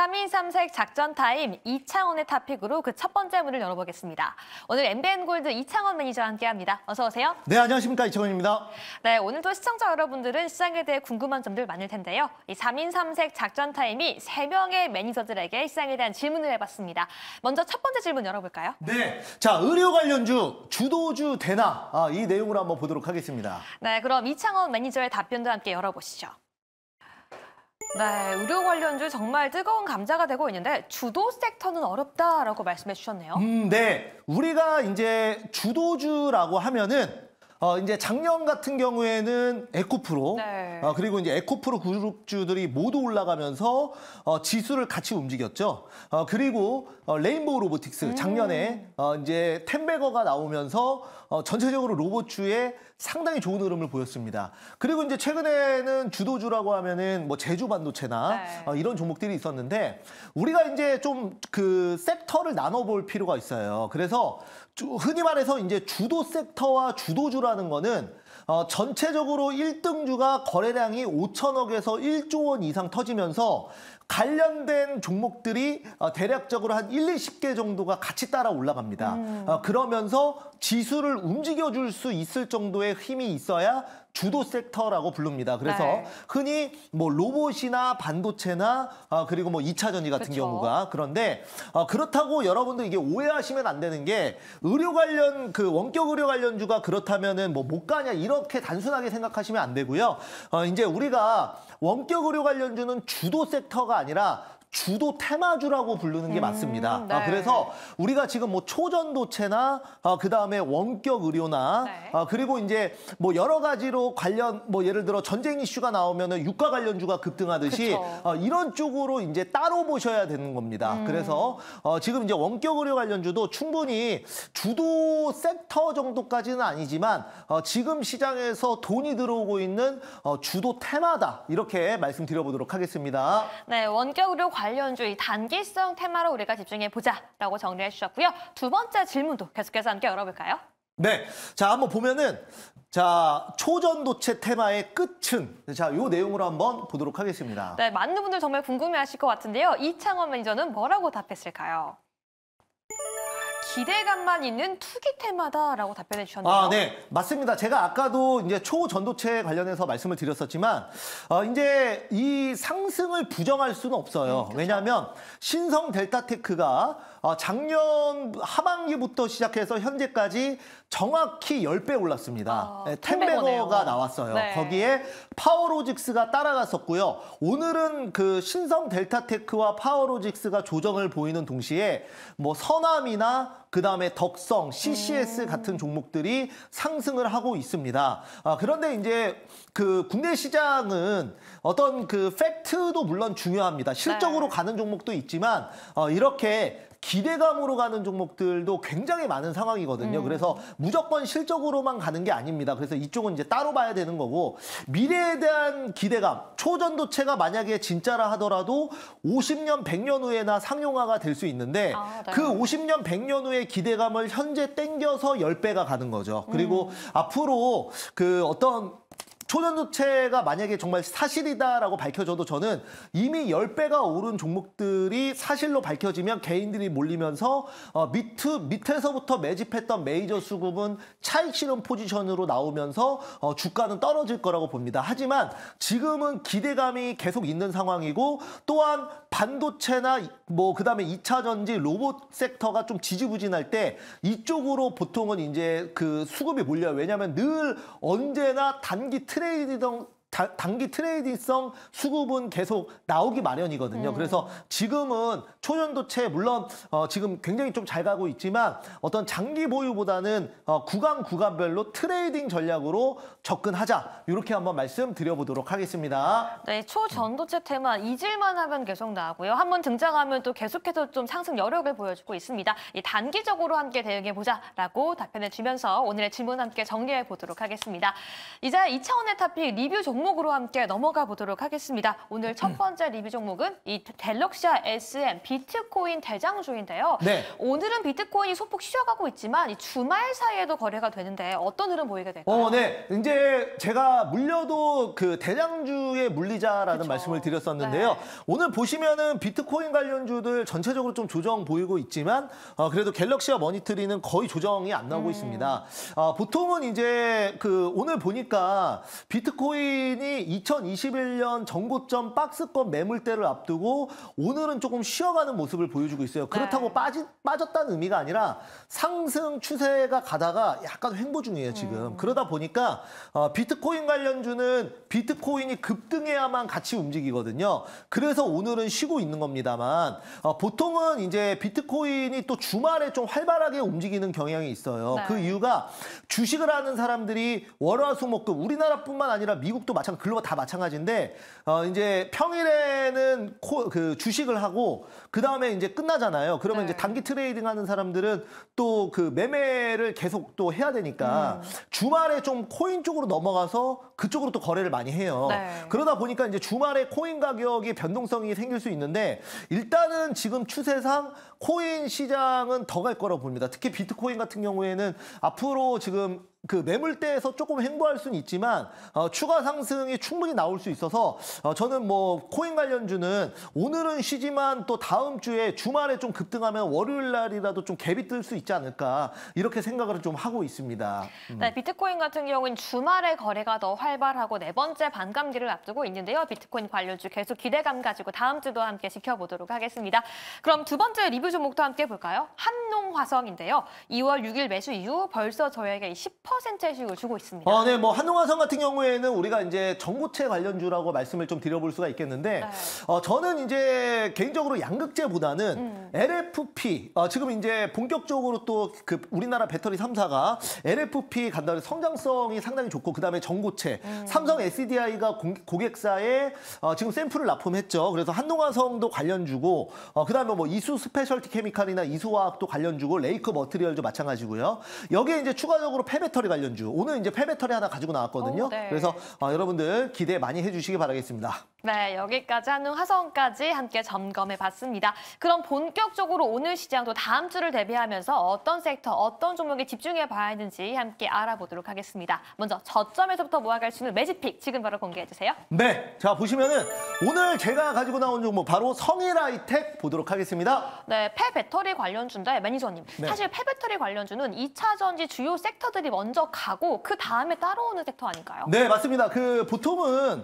3인3색 작전 타임 이창원의 탑픽으로 그 첫 번째 문을 열어보겠습니다. 오늘 MBN 골드 이창원 매니저와 함께합니다. 어서 오세요. 네, 안녕하십니까 이창원입니다. 네, 오늘도 시청자 여러분들은 시장에 대해 궁금한 점들 많을 텐데요. 이 3인3색 작전 타임이 3명의 매니저들에게 시장에 대한 질문을 해봤습니다. 먼저 첫 번째 질문 열어볼까요? 네, 자 의료 관련주 주도주 대나 아, 이 내용으로 한번 보도록 하겠습니다. 네, 그럼 이창원 매니저의 답변도 함께 열어보시죠. 네, 의료 관련주 정말 뜨거운 감자가 되고 있는데 주도 섹터는 어렵다라고 말씀해 주셨네요. 음, 네. 우리가 이제 주도주라고 하면은 어, 이제 작년 같은 경우에는 에코프로 네. 어, 그리고 이제 에코프로 그룹주들이 모두 올라가면서 어, 지수를 같이 움직였죠. 어, 그리고 어, 레인보우 로보틱스 음. 작년에 어, 이제 텐베거가 나오면서 어, 전체적으로 로봇주에 상당히 좋은 흐름을 보였습니다. 그리고 이제 최근에는 주도주라고 하면은 뭐 제주 반도체나 네. 어, 이런 종목들이 있었는데 우리가 이제 좀그 섹터를 나눠볼 필요가 있어요. 그래서 흔히 말해서 이제 주도 섹터와 주도주라는 거는 어, 전체적으로 1등주가 거래량이 5천억에서 1조 원 이상 터지면서 관련된 종목들이 어, 대략적으로 한 1, 20개 정도가 같이 따라 올라갑니다. 음. 어, 그러면서 지수를 움직여줄 수 있을 정도의 힘이 있어야 주도 섹터라고 부릅니다. 그래서 네. 흔히 뭐 로봇이나 반도체나 어, 그리고 뭐 2차 전지 같은 그쵸. 경우가 그런데 어, 그렇다고 여러분도 이게 오해하시면 안 되는 게 의료 관련 그 원격 의료 관련주가 그렇다면은 뭐 못 가냐 이렇게 단순하게 생각하시면 안 되고요. 어, 이제 우리가 원격 의료 관련주는 주도 섹터가 아니라 주도 테마주라고 부르는 게 음, 맞습니다. 아, 네. 아, 그래서 우리가 지금 뭐 초전도체나 아, 어, 그다음에 원격 의료나 네. 아, 그리고 이제 뭐 여러 가지로 관련 뭐 예를 들어 전쟁 이슈가 나오면은 유가 관련주가 급등하듯이 어, 이런 쪽으로 이제 따로 보셔야 되는 겁니다. 음. 그래서 어, 지금 이제 원격 의료 관련주도 충분히 주도 섹터 정도까지는 아니지만 어, 지금 시장에서 돈이 들어오고 있는 어, 주도 테마다 이렇게 말씀드려보도록 하겠습니다. 네, 원격 의료 관... 관련주 의 단기성 테마로 우리가 집중해보자라고 정리해 주셨고요. 두 번째 질문도 계속해서 함께 열어볼까요? 네. 자, 한번 보면은 자, 초전도체 테마의 끝은 자, 요 내용으로 한번 보도록 하겠습니다. 네, 많은 분들 정말 궁금해 하실 것 같은데요. 이창원 매니저는 뭐라고 답했을까요? 기대감만 있는 투기 테마다라고 답변해 주셨네요. 아, 네. 맞습니다. 제가 아까도 이제 초전도체 관련해서 말씀을 드렸었지만 어, 이제 이 상승을 부정할 수는 없어요. 음, 그렇죠. 왜냐하면 신성 델타테크가 어, 작년 하반기부터 시작해서 현재까지 정확히 10배 올랐습니다. 아, 네, 텐베거가 나왔어요. 네. 거기에 파워로직스가 따라갔었고요. 오늘은 그 신성 델타테크와 파워로직스가 조정을 보이는 동시에 뭐 선암이나 그다음에 덕성, CCS 음. 같은 종목들이 상승을 하고 있습니다. 아, 그런데 이제 그 국내 시장은 어떤 그 팩트도 물론 중요합니다. 실적으로 네. 가는 종목도 있지만 어, 이렇게 기대감으로 가는 종목들도 굉장히 많은 상황이거든요. 음. 그래서 무조건 실적으로만 가는 게 아닙니다. 그래서 이쪽은 이제 따로 봐야 되는 거고 미래에 대한 기대감, 초전도체가 만약에 진짜라 하더라도 50년, 100년 후에나 상용화가 될 수 있는데 아, 네. 그 50년, 100년 후의 기대감을 현재 땡겨서 10배가 가는 거죠. 그리고 음. 앞으로 그 어떤 초년도체가 만약에 정말 사실이다라고 밝혀져도 저는 이미 열배가 오른 종목들이 사실로 밝혀지면 개인들이 몰리면서 어, 밑, 밑에서부터 매집했던 메이저 수급은 차익 실현 포지션으로 나오면서 어, 주가는 떨어질 거라고 봅니다. 하지만 지금은 기대감이 계속 있는 상황이고 또한 반도체나 뭐 그다음에 2차전지 로봇 섹터가 좀 지지부진할 때 이쪽으로 보통은 이제 그 수급이 몰려요. 왜냐하면 늘 언제나 단기 틀现在这种。 다, 단기 트레이딩성 수급은 계속 나오기 마련이거든요. 음. 그래서 지금은 초년도체 물론 어, 지금 굉장히 좀 잘 가고 있지만 어떤 장기 보유보다는 어, 구간 구간별로 트레이딩 전략으로 접근하자 이렇게 한번 말씀드려보도록 하겠습니다. 네, 초전도체 테마 잊을만 하면 계속 나오고요. 한번 등장하면 또 계속해서 좀 상승 여력을 보여주고 있습니다. 이 단기적으로 함께 대응해보자라고 답변해 주면서 오늘의 질문 함께 정리해 보도록 하겠습니다. 이제 이차원의 탑픽 리뷰 종목 종목으로 함께 넘어가 보도록 하겠습니다. 오늘 첫 음. 번째 리뷰 종목은 이 델럭시아 SM 비트코인 대장주인데요. 네. 오늘은 비트코인이 소폭 쉬어가고 있지만 주말 사이에도 거래가 되는데 어떤 흐름 보이게 될까요? 어, 네. 이제 제가 물려도 그 대장주의 물리자라는 그쵸. 말씀을 드렸었는데요. 네. 오늘 보시면은 비트코인 관련주들 전체적으로 좀 조정 보이고 있지만 어, 그래도 갤럭시와 머니트리는 거의 조정이 안 나오고 음. 있습니다. 어, 보통은 이제 그 오늘 보니까 비트코인 코인이 2021년 정고점 박스권 매물대를 앞두고 오늘은 조금 쉬어가는 모습을 보여주고 있어요. 네. 그렇다고 네. 빠지, 빠졌다는 의미가 아니라 상승 추세가 가다가 약간 횡보 중이에요, 지금. 음. 그러다 보니까 어, 비트코인 관련주는 비트코인이 급등해야만 같이 움직이거든요. 그래서 오늘은 쉬고 있는 겁니다만 어, 보통은 이제 비트코인이 또 주말에 좀 활발하게 움직이는 경향이 있어요. 네. 그 이유가 주식을 하는 사람들이 월화수목금 우리나라뿐만 아니라 미국도 마찬가 글로벌 다 마찬가지인데 어 이제 평일에는 코, 그 주식을 하고 그 다음에 이제 끝나잖아요. 그러면 네. 이제 단기 트레이딩 하는 사람들은 또 그 매매를 계속 또 해야 되니까 음. 주말에 좀 코인 쪽으로 넘어가서 그쪽으로 또 거래를 많이 해요. 네. 그러다 보니까 이제 주말에 코인 가격이 변동성이 생길 수 있는데 일단은 지금 추세상 코인 시장은 더 갈 거라고 봅니다. 특히 비트코인 같은 경우에는 앞으로 지금 그 매물대에서 조금 횡보할 수는 있지만 어, 추가 상승이 충분히 나올 수 있어서 어, 저는 뭐 코인 관련주는 오늘은 쉬지만 또 다음 주에 주말에 좀 급등하면 월요일 날이라도 좀 갭이 뜰 수 있지 않을까 이렇게 생각을 좀 하고 있습니다. 음. 네, 비트코인 같은 경우는 주말에 거래가 더 활발하고 네 번째 반감기를 앞두고 있는데요. 비트코인 관련주 계속 기대감 가지고 다음 주도 함께 지켜보도록 하겠습니다. 그럼 두 번째 리뷰 종목도 함께 볼까요? 한농화성인데요. 2월 6일 매수 이후 벌써 저에게 10% 10%의 수익을 주고 있습니다. 아, 네, 뭐 한동화성 같은 경우에는 우리가 이제 전고체 관련주라고 말씀을 좀 드려볼 수가 있겠는데 네. 어, 저는 이제 개인적으로 양극재보다는 음. LFP 어, 지금 이제 본격적으로 또 그 우리나라 배터리 3사가 LFP 간단히 성장성이 상당히 좋고 그다음에 전고체 음. 삼성 SDI가 고객사에 어, 지금 샘플을 납품했죠. 그래서 한동화성도 관련주고 어, 그다음에 뭐 이수 스페셜티 케미칼이나 이수화학도 관련주고 레이크 머트리얼도 마찬가지고요. 여기에 이제 추가적으로 폐배터 리 배터리 관련주 오늘 이제 폐배터리 하나 가지고 나왔거든요. 오, 네. 그래서 어, 여러분들 기대 많이 해주시기 바라겠습니다. 네, 여기까지 한웅 화성까지 함께 점검해봤습니다. 그럼 본격적으로 오늘 시장도 다음 주를 대비하면서 어떤 섹터, 어떤 종목에 집중해봐야 하는지 함께 알아보도록 하겠습니다. 먼저 저점에서부터 모아갈 수 있는 매직픽 지금 바로 공개해주세요. 네, 자 보시면은 오늘 제가 가지고 나온 종목 바로 성일아이텍 보도록 하겠습니다. 네, 폐배터리 관련주인데 매니저님, 네. 사실 폐배터리 관련주는 2차 전지 주요 섹터들이 먼저 먼저 가고 그 다음에 따라오는 섹터 아닌가요? 네, 맞습니다. 그 보통은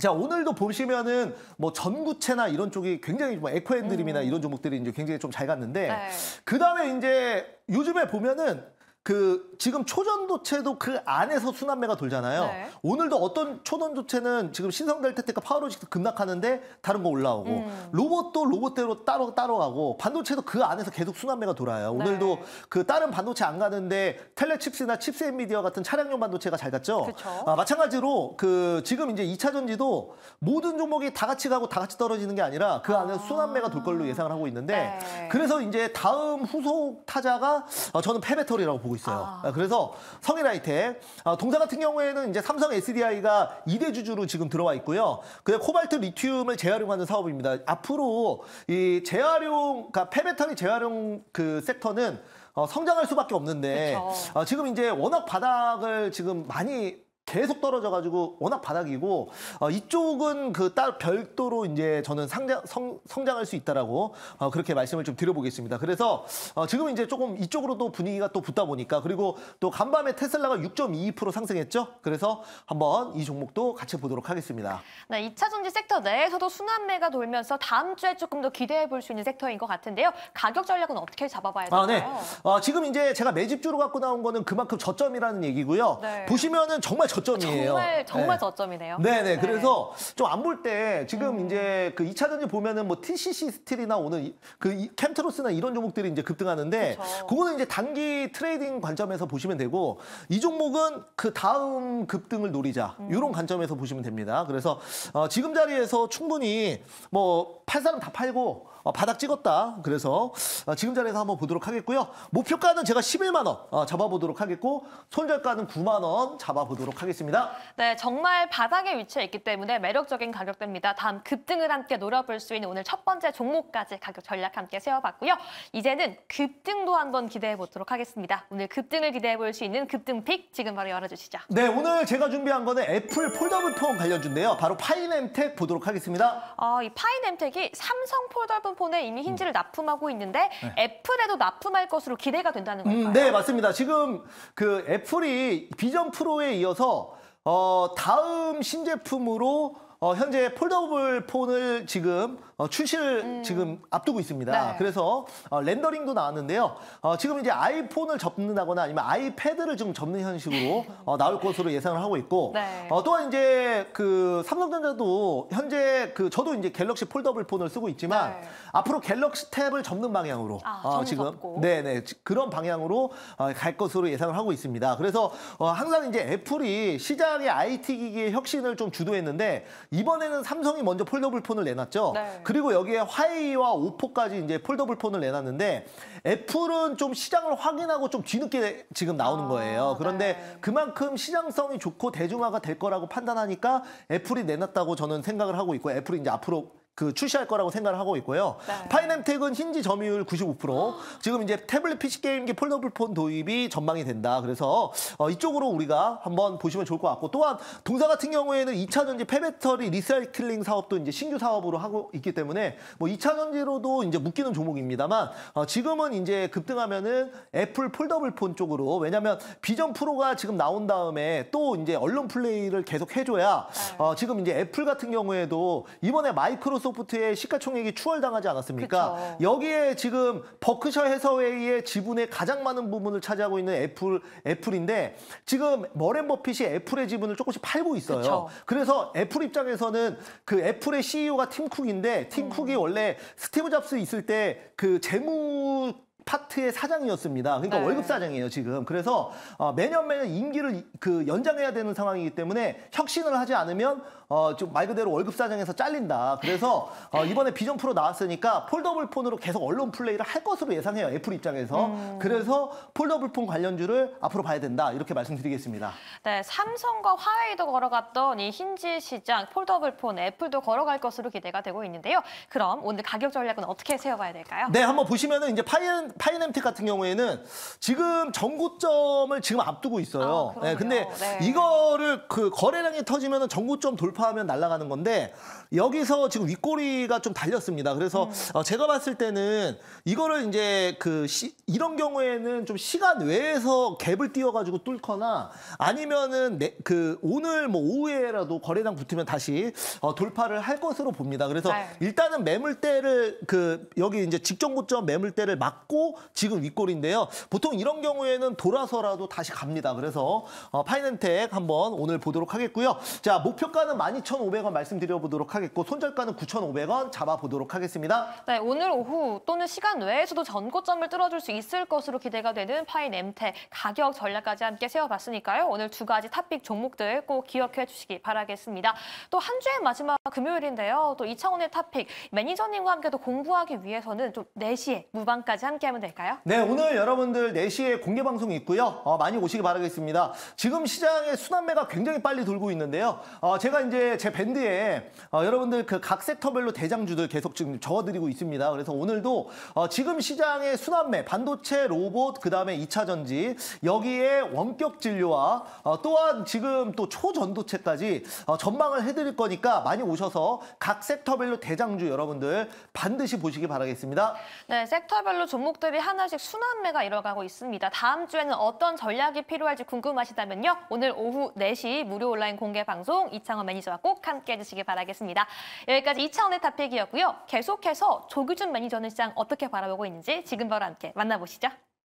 자 오늘도 보시면은 뭐 전구체나 이런 쪽이 굉장히 뭐 에코앤드림이나 음. 이런 종목들이 이제 굉장히 좀 잘 갔는데 네. 그 다음에 이제 요즘에 보면은 그 지금 초전도체도 그 안에서 순환매가 돌잖아요. 네. 오늘도 어떤 초전도체는 지금 신성델테테가 파워로직도 급락하는데 다른 거 올라오고 음. 로봇도 로봇대로 따로 따로 가고 반도체도 그 안에서 계속 순환매가 돌아요. 네. 오늘도 그 다른 반도체 안 가는데 텔레칩스나 칩스 엔미디어 같은 차량용 반도체가 잘 갔죠. 아, 마찬가지로 그 지금 이제 2차 전지도 모든 종목이 다 같이 가고 다 같이 떨어지는 게 아니라 그 안에서 아. 순환매가 돌 걸로 예상을 하고 있는데 네. 그래서 이제 다음 후속 타자가 어, 저는 패배터리라고 보고 있습니다. 있어요. 아. 아 그래서 성인아이텍 어, 동사 같은 경우에는 이제 삼성 SDI가 2대 주주로 지금 들어와 있고요. 그다 코발트 리튬을 재활용하는 사업입니다. 앞으로 이 재활용, 그러니까 폐배터리 재활용 그 섹터는 어, 성장할 수밖에 없는데 어, 지금 이제 워낙 바닥을 지금 많이 계속 떨어져가지고 워낙 바닥이고 어, 이쪽은 그딸 별도로 이제 저는 상장, 성, 성장할 수 있다라고 어, 그렇게 말씀을 좀 드려보겠습니다. 그래서 어, 지금 이제 조금 이쪽으로 또 분위기가 또 붙다 보니까 그리고 또 간밤에 테슬라가 6.22% 상승했죠. 그래서 한번 이 종목도 같이 보도록 하겠습니다. 네, 이차 전지 섹터 내에서도 순환매가 돌면서 다음 주에 조금 더 기대해 볼 수 있는 섹터인 것 같은데요. 가격 전략은 어떻게 잡아봐야 될까요? 아, 네. 어, 지금 이제 제가 매집주로 갖고 나온 거는 그만큼 저점이라는 얘기고요. 네. 보시면은 정말 저 저점이에요. 정말 정말 네. 저점이네요. 네네. 네. 그래서 좀 안 볼 때 지금 음. 이제 그 2차전지 보면은 뭐 TCC 스틸이나 오늘 그 캠트로스나 이런 종목들이 이제 급등하는데 그쵸. 그거는 이제 단기 트레이딩 관점에서 보시면 되고 이 종목은 그 다음 급등을 노리자 음. 이런 관점에서 보시면 됩니다. 그래서 어, 지금 자리에서 충분히 뭐 팔 사람 다 팔고 어, 바닥 찍었다. 그래서 어, 지금 자리에서 한번 보도록 하겠고요. 목표가는 제가 11만 원 어, 잡아보도록 하겠고 손절가는 9만 원 잡아보도록 하겠습니다. 네, 정말 바닥에 위치해 있기 때문에 매력적인 가격대입니다. 다음 급등을 함께 노려볼 수 있는 오늘 첫 번째 종목까지 가격 전략 함께 세워봤고요. 이제는 급등도 한번 기대해 보도록 하겠습니다. 오늘 급등을 기대해 볼 수 있는 급등픽 지금 바로 열어주시죠. 네, 오늘 제가 준비한 거는 애플 폴더블폰 관련주인데요. 바로 파인엠텍 보도록 하겠습니다. 어, 이 파인엠텍이 삼성 폴더블폰 스마트폰에 이미 힌지를 납품하고 있는데 네. 애플에도 납품할 것으로 기대가 된다는 건가요? 음, 네, 맞습니다. 지금 그 애플이 비전 프로에 이어서 어, 다음 신제품으로 어, 현재 폴더블 폰을 지금 어, 출시를 음. 지금 앞두고 있습니다. 네. 그래서 어, 렌더링도 나왔는데요. 어, 지금 이제 아이폰을 접는다거나 아니면 아이패드를 좀 접는 형식으로 어, 나올 것으로 예상을 하고 있고 네. 어, 또한 이제 그 삼성전자도 현재 그 저도 이제 갤럭시 폴더블 폰을 쓰고 있지만 네. 앞으로 갤럭시 탭을 접는 방향으로 아, 어, 지금 네네 그런 방향으로 어, 갈 것으로 예상을 하고 있습니다. 그래서 어, 항상 이제 애플이 시장의 IT 기기의 혁신을 좀 주도했는데 이번에는 삼성이 먼저 폴더블 폰을 내놨죠. 네. 그리고 여기에 화웨이와 오포까지 이제 폴더블 폰을 내놨는데 애플은 좀 시장을 확인하고 좀 뒤늦게 지금 나오는 아, 거예요. 그런데 네. 그만큼 시장성이 좋고 대중화가 될 거라고 판단하니까 애플이 내놨다고 저는 생각을 하고 있고 애플이 이제 앞으로 그 출시할 거라고 생각을 하고 있고요. 네. 파이낸텍은 힌지 점유율 95%. 지금 이제 태블릿 PC 게임기 폴더블폰 도입이 전망이 된다. 그래서 어, 이쪽으로 우리가 한번 보시면 좋을 것 같고 또한 동사 같은 경우에는 2차 전지 폐배터리 리사이클링 사업도 이제 신규 사업으로 하고 있기 때문에 뭐 2차 전지로도 이제 묶이는 종목입니다만 어, 지금은 이제 급등하면은 애플 폴더블폰 쪽으로 왜냐하면 비전 프로가 지금 나온 다음에 또 이제 언론 플레이를 계속 해줘야 네. 어, 지금 이제 애플 같은 경우에도 이번에 마이크로소 소프트의 시가총액이 추월당하지 않았습니까? 그쵸. 여기에 지금 버크셔 해서웨이의 지분의 가장 많은 부분을 차지하고 있는 애플 애플인데 지금 머렌 버핏이 애플의 지분을 조금씩 팔고 있어요. 그쵸. 그래서 애플 입장에서는 그 애플의 CEO가 팀 쿡인데 팀 쿡이 음. 원래 스티브 잡스 있을 때 그 재무 파트의 사장이었습니다. 그러니까 네. 월급 사장이에요 지금. 그래서 어, 매년 매년 임기를 그 연장해야 되는 상황이기 때문에 혁신을 하지 않으면 어, 좀말 그대로 월급 사장에서 잘린다. 그래서 어, 이번에 비전 프로 나왔으니까 폴더블 폰으로 계속 언론 플레이를 할 것으로 예상해요 애플 입장에서. 음. 그래서 폴더블 폰 관련주를 앞으로 봐야 된다 이렇게 말씀드리겠습니다. 네, 삼성과 화웨이도 걸어갔던 이 힌지 시장 폴더블 폰 애플도 걸어갈 것으로 기대가 되고 있는데요. 그럼 오늘 가격 전략은 어떻게 세워봐야 될까요? 네, 한번 보시면은 이제 파이언 파이엠틱 같은 경우에는 지금 정고점을 지금 앞두고 있어요. 아, 네, 근데 네. 이거를 그 거래량이 터지면 정고점 돌파하면 날아가는 건데 여기서 지금 윗꼬리가 좀 달렸습니다. 그래서 음. 어, 제가 봤을 때는 이거를 이제 그 시, 이런 경우에는 좀 시간 외에서 갭을 띄워가지고 뚫거나 아니면은 내, 그 오늘 뭐 오후에라도 거래량 붙으면 다시 어, 돌파를 할 것으로 봅니다. 그래서 아 일단은 매물대를 그 여기 이제 직전고점 매물대를 막고 지금 윗골인데요. 보통 이런 경우에는 돌아서라도 다시 갑니다. 그래서 어, 파이낸텍 한번 오늘 보도록 하겠고요. 자, 목표가는 12,500원 말씀드려보도록 하겠고 손절가는 9,500원 잡아보도록 하겠습니다. 네, 오늘 오후 또는 시간 외에서도 전고점을 뚫어줄 수 있을 것으로 기대가 되는 파이낸텍 가격 전략까지 함께 세워봤으니까요. 오늘 두 가지 탑픽 종목들 꼭 기억해 주시기 바라겠습니다. 또 한 주의 마지막 금요일인데요. 또 이창훈의 탑픽 매니저님과 함께 공부하기 위해서는 좀 4시에 무방까지 함께하면 하면 될까요? 네, 오늘 여러분들 4시에 공개 방송이 있고요. 어, 많이 오시기 바라겠습니다. 지금 시장에 순환매가 굉장히 빨리 돌고 있는데요. 어, 제가 이제 제 밴드에 어, 여러분들 그 각 섹터별로 대장주들 계속 지금 저어드리고 있습니다. 그래서 오늘도 어, 지금 시장의 순환매, 반도체, 로봇, 그 다음에 2차 전지, 여기에 원격 진료와 어, 또한 지금 또 초전도체까지 어, 전망을 해드릴 거니까 많이 오셔서 각 섹터별로 대장주 여러분들 반드시 보시기 바라겠습니다. 네, 섹터별로 종목 전국 대비 하나씩 순환매가 일어가고 있습니다. 다음 주에는 어떤 전략이 필요할지 궁금하시다면요. 오늘 오후 4시 무료 온라인 공개 방송 이창원 매니저와 꼭 함께해 주시기 바라겠습니다. 여기까지 이창원의 탑픽이었고요. 계속해서 조규준 매니저는 시장 어떻게 바라보고 있는지 지금 바로 함께 만나보시죠.